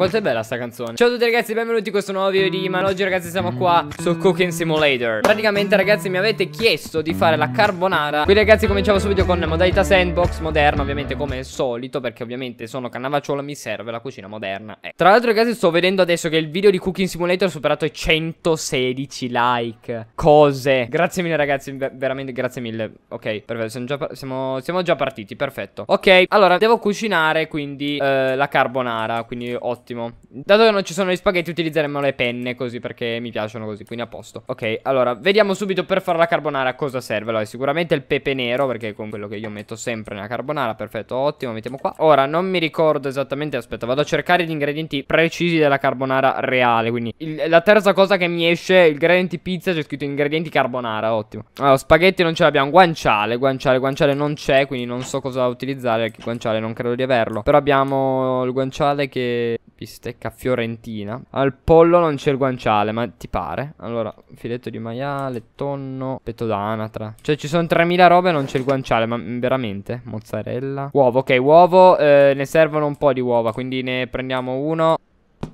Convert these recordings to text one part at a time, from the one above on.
quanto è bella sta canzone Ciao a tutti ragazzi, benvenuti in questo nuovo video di Iman Oggi ragazzi siamo qua su Cooking Simulator Praticamente ragazzi mi avete chiesto di fare la carbonara Quindi ragazzi cominciamo subito con modalità sandbox moderna Ovviamente come al solito perché ovviamente sono cannavacciolo mi serve la cucina moderna eh. Tra l'altro ragazzi sto vedendo adesso che il video di Cooking Simulator ha superato i 116 like Cose Grazie mille ragazzi, veramente grazie mille Ok, perfetto, siamo già, siamo, siamo già partiti, perfetto Ok, allora devo cucinare quindi eh, la carbonara Quindi ottimo ottimo. Dato che non ci sono gli spaghetti utilizzeremo le penne così perché mi piacciono così, quindi a posto. Ok, allora, vediamo subito per fare la carbonara cosa serve. Allora, sicuramente il pepe nero perché con quello che io metto sempre nella carbonara, perfetto, ottimo, mettiamo qua. Ora, non mi ricordo esattamente, aspetta, vado a cercare gli ingredienti precisi della carbonara reale, quindi il, la terza cosa che mi esce, il ingredienti pizza, c'è scritto ingredienti carbonara, ottimo. Allora, spaghetti non ce l'abbiamo, guanciale, guanciale, guanciale non c'è, quindi non so cosa utilizzare, perché guanciale non credo di averlo. Però abbiamo il guanciale che Bistecca fiorentina. Al pollo non c'è il guanciale, ma ti pare? Allora, filetto di maiale, tonno, petto d'anatra. Cioè, ci sono 3000 robe e non c'è il guanciale, ma mm, veramente? Mozzarella. Uovo, ok, uovo. Eh, ne servono un po' di uova, quindi ne prendiamo uno.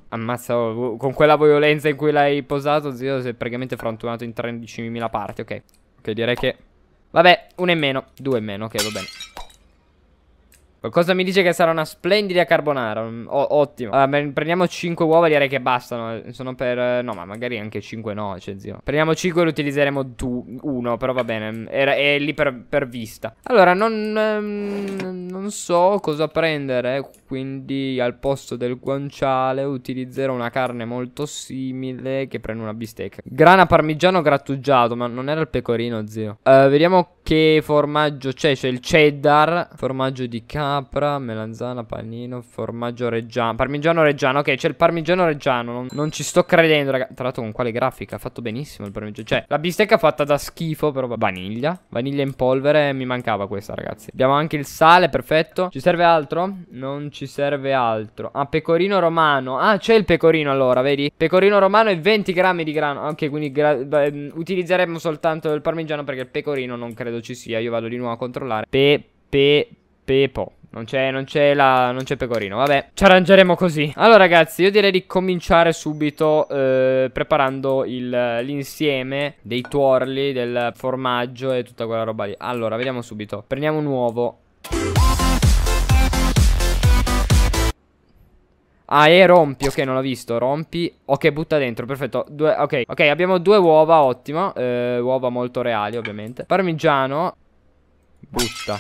Ammazza, oh, oh, con quella violenza in cui l'hai posato, zio, si è praticamente frantumato in 13.000 parti, ok. Ok, direi che... Vabbè, uno in meno, due in meno, ok, va bene. Qualcosa ecco, mi dice che sarà una splendida carbonara. Mm, o ottimo. Allora, prendiamo 5 uova, direi che bastano. Sono per... Eh, no, ma magari anche 5 no, cioè, zio. Prendiamo 5 e ne utilizzeremo 1, però va bene. Mm, era, è lì per, per vista. Allora, non... Ehm, non so cosa prendere. Quindi al posto del guanciale utilizzerò una carne molto simile che prendo una bistecca. Grana parmigiano grattugiato, ma non era il pecorino, zio. Uh, vediamo che formaggio c'è. C'è il cheddar, formaggio di carne capra, melanzana, panino, formaggio reggiano, parmigiano reggiano. Ok, c'è il parmigiano reggiano, non, non ci sto credendo, ragazzi. Tra l'altro con quale grafica? Ha fatto benissimo il parmigiano. Cioè, la bistecca fatta da schifo, però vaniglia. Vaniglia in polvere, mi mancava questa, ragazzi. Abbiamo anche il sale, perfetto. Ci serve altro? Non ci serve altro. Ah, pecorino romano. Ah, c'è il pecorino allora, vedi? Pecorino romano e 20 grammi di grano. Ok, quindi beh, mm, utilizzeremo soltanto il parmigiano perché il pecorino non credo ci sia. Io vado di nuovo a controllare. Pe, pe, pepo. Non c'è, non c'è la, non c'è pecorino, vabbè, ci arrangeremo così Allora ragazzi, io direi di cominciare subito eh, preparando il, l'insieme dei tuorli, del formaggio e tutta quella roba lì Allora, vediamo subito, prendiamo un uovo Ah, e rompi, ok, non l'ho visto, rompi Ok, butta dentro, perfetto due, okay. ok, abbiamo due uova, ottimo eh, Uova molto reali, ovviamente Parmigiano Butta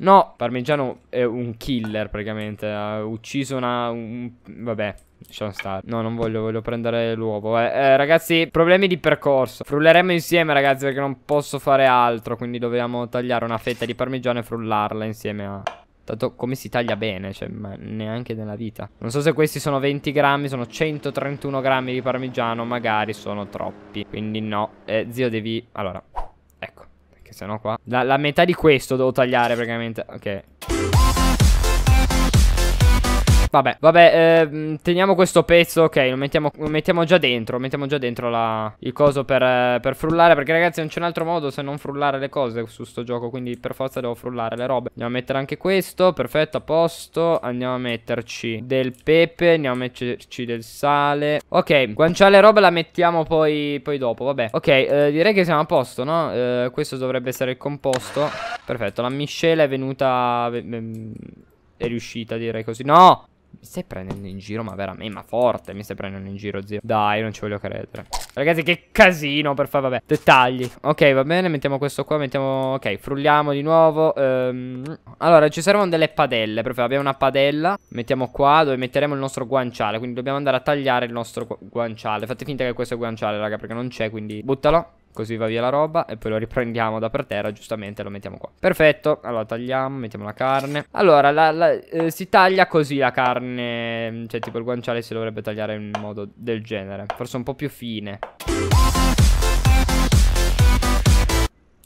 No, Parmigiano è un killer praticamente. Ha ucciso una... Un... Vabbè, Lasciamo stare. No, non voglio, voglio prendere l'uovo. Eh, eh, ragazzi, problemi di percorso. Frulleremo insieme, ragazzi, perché non posso fare altro. Quindi dobbiamo tagliare una fetta di parmigiano e frullarla insieme a... Tanto come si taglia bene, cioè, ma neanche nella vita. Non so se questi sono 20 grammi, sono 131 grammi di parmigiano, magari sono troppi. Quindi no. Eh, zio, devi... Allora, che sennò qua... La, la metà di questo devo tagliare praticamente. Ok. Vabbè, vabbè, eh, teniamo questo pezzo, ok, lo mettiamo, lo mettiamo già dentro, mettiamo già dentro la, il coso per, eh, per, frullare, perché ragazzi non c'è un altro modo se non frullare le cose su sto gioco, quindi per forza devo frullare le robe. Andiamo a mettere anche questo, perfetto, a posto, andiamo a metterci del pepe, andiamo a metterci del sale. Ok, guanciale robe la mettiamo poi, poi dopo, vabbè. Ok, eh, direi che siamo a posto, no? Eh, questo dovrebbe essere il composto. Perfetto, la miscela è venuta... È riuscita, direi così. No! Mi stai prendendo in giro, ma veramente, ma forte mi stai prendendo in giro, zio. Dai, non ci voglio credere. Ragazzi, che casino, per fare, vabbè. Dettagli. Ok, va bene, mettiamo questo qua, mettiamo... Ok, frulliamo di nuovo. Um... Allora, ci servono delle padelle, per fare. Abbiamo una padella, mettiamo qua, dove metteremo il nostro guanciale. Quindi dobbiamo andare a tagliare il nostro guanciale. Fate finta che questo è guanciale, raga, perché non c'è, quindi... Buttalo. Così va via la roba e poi lo riprendiamo da per terra, giustamente lo mettiamo qua. Perfetto, allora tagliamo, mettiamo la carne. Allora, la, la, eh, si taglia così la carne, mm, cioè tipo il guanciale si dovrebbe tagliare in modo del genere. Forse un po' più fine.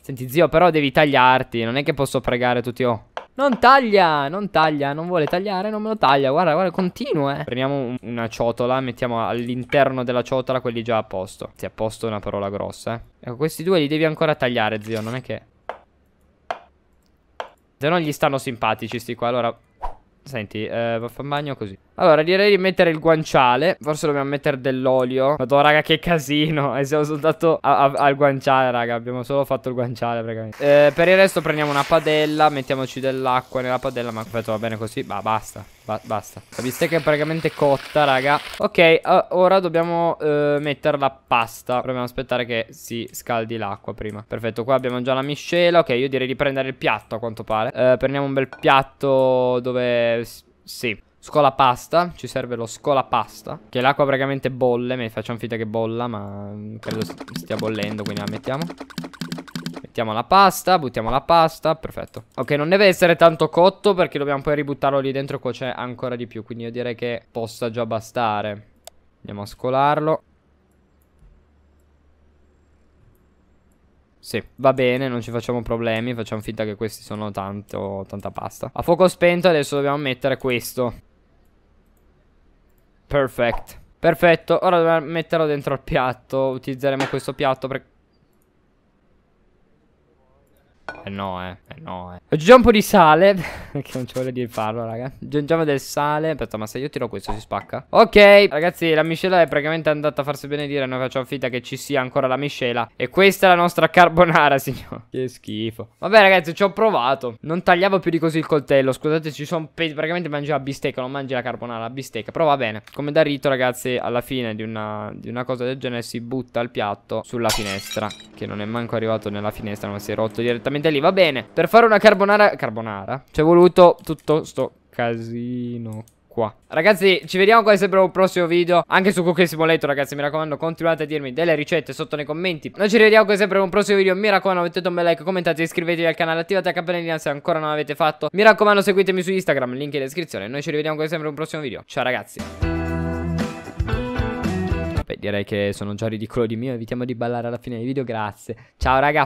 Senti zio, però devi tagliarti, non è che posso pregare tutti... Oh. Non taglia, non taglia, non vuole tagliare, non me lo taglia, guarda, guarda, continua, eh. Prendiamo una ciotola, mettiamo all'interno della ciotola quelli già a posto. Sì, a posto è una parola grossa, eh. Ecco, questi due li devi ancora tagliare, zio, non è che... Se no gli stanno simpatici sti qua, allora... Senti, eh, va a fare bagno così. Allora, direi di mettere il guanciale. Forse dobbiamo mettere dell'olio. Madonna, raga, che casino. E siamo soltanto al guanciale, raga. Abbiamo solo fatto il guanciale, praticamente. Eh, per il resto prendiamo una padella. Mettiamoci dell'acqua nella padella. Ma perfetto, va bene così. Ma basta. Ba basta. La bistecca è praticamente cotta, raga. Ok, uh, ora dobbiamo uh, mettere la pasta. Proviamo aspettare che si scaldi l'acqua prima. Perfetto, qua abbiamo già la miscela. Ok, io direi di prendere il piatto, a quanto pare. Uh, prendiamo un bel piatto dove... Sì. Scolapasta, ci serve lo scolapasta Che l'acqua praticamente bolle, me facciamo finta che bolla ma mm, credo stia bollendo quindi la mettiamo Mettiamo la pasta, buttiamo la pasta, perfetto Ok, non deve essere tanto cotto perché dobbiamo poi ributtarlo lì dentro qua c'è ancora di più Quindi io direi che possa già bastare Andiamo a scolarlo Sì, va bene, non ci facciamo problemi, facciamo finta che questi sono tanto, tanta pasta A fuoco spento adesso dobbiamo mettere questo Perfect. Perfetto, ora dobbiamo metterlo dentro al piatto. Utilizzeremo questo piatto per... Eh no, eh. Eh no, eh. Ho un po' di sale Perché non ci voglio dire farlo raga Aggiungiamo del sale Aspetta ma se io tiro questo si spacca Ok ragazzi la miscela è praticamente andata a farsi benedire Noi facciamo finta che ci sia ancora la miscela E questa è la nostra carbonara signor Che schifo Vabbè ragazzi ci ho provato Non tagliavo più di così il coltello Scusate ci sono Praticamente mangi la bistecca Non mangi la carbonara la bistecca Però va bene Come da rito ragazzi Alla fine di una, di una cosa del genere Si butta il piatto sulla finestra Che non è manco arrivato nella finestra Ma si è rotto direttamente lì Va bene Per fare una carbonara carbonara... Carbonara? Ci è voluto tutto sto casino Qua. Ragazzi ci vediamo qua sempre un prossimo video Anche su Cooking Simulator ragazzi mi raccomando Continuate a dirmi delle ricette sotto nei commenti Noi ci rivediamo qua sempre un prossimo video Mi raccomando mettete un bel like, commentate, iscrivetevi al canale Attivate la campanellina se ancora non l'avete fatto Mi raccomando seguitemi su Instagram, link in descrizione Noi ci rivediamo qua sempre un prossimo video Ciao ragazzi Beh direi che sono già ridicolo di mio Evitiamo di ballare alla fine del video Grazie Ciao ragazzi